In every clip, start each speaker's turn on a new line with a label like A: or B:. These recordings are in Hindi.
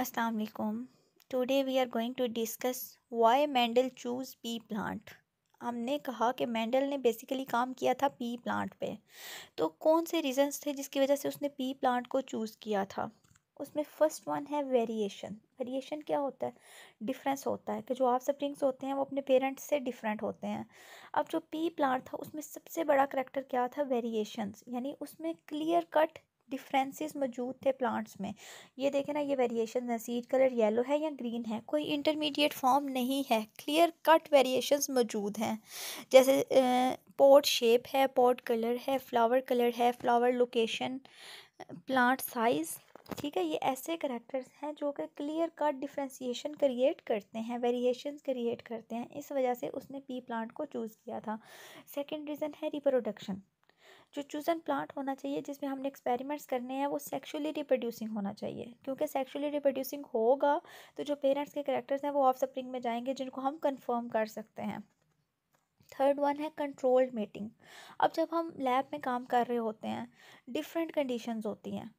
A: अस्सलाम वालेकुम today we are going to discuss why Mendel choose pea plant हमने कहा कि मेंडल ने बेसिकली काम किया था पी प्लांट पे तो कौन से रीजंस थे जिसकी वजह से उसने पी प्लांट को चूज़ किया था उसमें फ़र्स्ट वन है वेरिएशन वेरिएशन क्या होता है डिफरेंस होता है कि जो आप सप्लिंग्स होते हैं वो अपने पेरेंट्स से डिफरेंट होते हैं अब जो पी प्लांट था उसमें सबसे बड़ा करेक्टर क्या था वेरिएशन यानी उसमें क्लियर कट डिफरेंसेस मौजूद थे प्लांट्स में ये देखें ना ये वेरिएशन है सीड कलर येलो है या ग्रीन है कोई इंटरमीडिएट फॉर्म नहीं है क्लियर कट वेरिएशंस मौजूद हैं जैसे पॉट शेप है पॉट कलर है फ्लावर कलर है फ्लावर लोकेशन प्लांट साइज़ ठीक है ये ऐसे करेक्टर्स हैं जो कि क्लियर कट डिफ्रेंसीशन क्रिएट करते हैं वेरिएशन क्रिएट करते हैं इस वजह से उसने पी प्लांट को चूज़ किया था सेकेंड रीज़न है रिप्रोडक्शन जो चूज़न प्लांट होना चाहिए जिसमें हमने एक्सपेरिमेंट्स करने हैं वो सेक्शुअली रिप्रोड्यूसिंग होना चाहिए क्योंकि सेक्शुअली रिप्रोड्यूसिंग होगा तो जो पेरेंट्स के करेक्टर्स हैं वो ऑफ स्प्रिंग में जाएंगे जिनको हम कन्फर्म कर सकते हैं थर्ड वन है कंट्रोल्ड मेटिंग अब जब हम लैब में काम कर रहे होते हैं डिफरेंट कंडीशंस होती हैं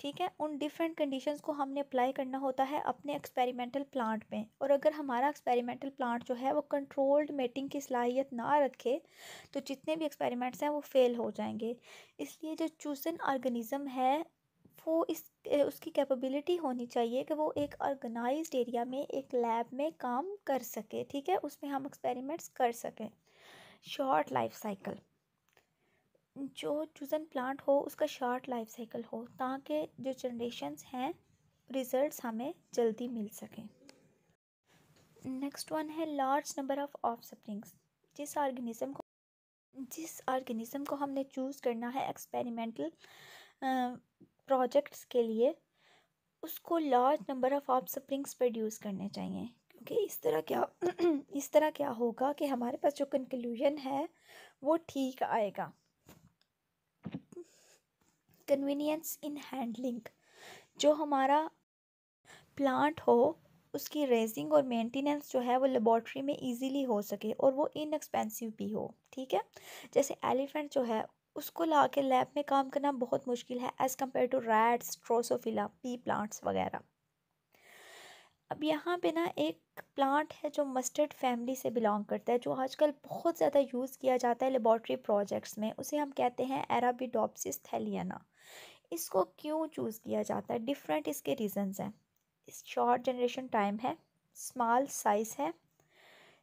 A: ठीक है उन डिफरेंट कंडीशंस को हमने अप्लाई करना होता है अपने एक्सपेरिमेंटल प्लांट में और अगर हमारा एक्सपेरिमेंटल प्लांट जो है वो कंट्रोल्ड मेटिंग की सलाहियत ना रखे तो जितने भी एक्सपेरिमेंट्स हैं वो फेल हो जाएंगे इसलिए जो चूसन ऑर्गेनिज़म है वो इस उसकी कैपेबिलिटी होनी चाहिए कि वो एक ऑर्गेनाइज एरिया में एक लैब में काम कर सके ठीक है उसमें हम एक्सपेरिमेंट्स कर सकें शॉर्ट लाइफ साइकिल जो चूज़न प्लांट हो उसका शॉर्ट लाइफ साइकिल हो ताकि जो जनरेशन्स हैं रिज़ल्ट हमें जल्दी मिल सकें नेक्स्ट वन है large number of offsprings जिस ऑर्गेनिज्म को जिस ऑर्गेनिज्म को हमने चूज़ करना है एक्सपेरिमेंटल प्रोजेक्ट्स के लिए उसको large number of offsprings produce करने चाहिए क्योंकि इस तरह क्या इस तरह क्या होगा कि हमारे पास जो कंक्लूजन है वो ठीक आएगा कन्वीनियंस इन हैंडलिंग जो हमारा प्लांट हो उसकी रेजिंग और मेंटेनेंस जो है वो लेबॉर्ट्री में इजीली हो सके और वो इनएक्सपेंसिव भी हो ठीक है जैसे एलिफेंट जो है उसको ला के लैब में काम करना बहुत मुश्किल है as compare to rats Drosophila pea plants वगैरह अब यहाँ पे ना एक प्लांट है जो मस्टर्ड फैमिली से बिलोंग करता है जो आजकल बहुत ज़्यादा यूज़ किया जाता है लेबॉर्ट्री प्रोजेक्ट्स में उसे हम कहते हैं एराबिडोपसिस थैलियाना इसको क्यों चूज़ किया जाता है डिफरेंट इसके रीजंस हैं इस शॉर्ट जनरेशन टाइम है स्मॉल साइज़ है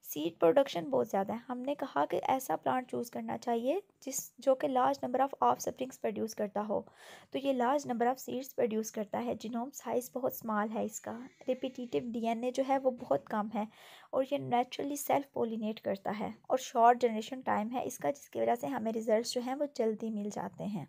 A: सीड प्रोडक्शन बहुत ज़्यादा है हमने कहा कि ऐसा प्लांट चूज़ करना चाहिए जिस जो कि large number of offsprings produce करता हो तो ये large number of seeds produce करता है जिनोम साइज़ बहुत स्मॉल है इसका रिपीटिटिव डीएनए जो है वो बहुत कम है और ये नेचुरली सेल्फ पोलिनेट करता है और शॉर्ट जनरेशन टाइम है इसका जिसकी वजह से हमें रिज़ल्ट जो हैं वो जल्दी मिल जाते हैं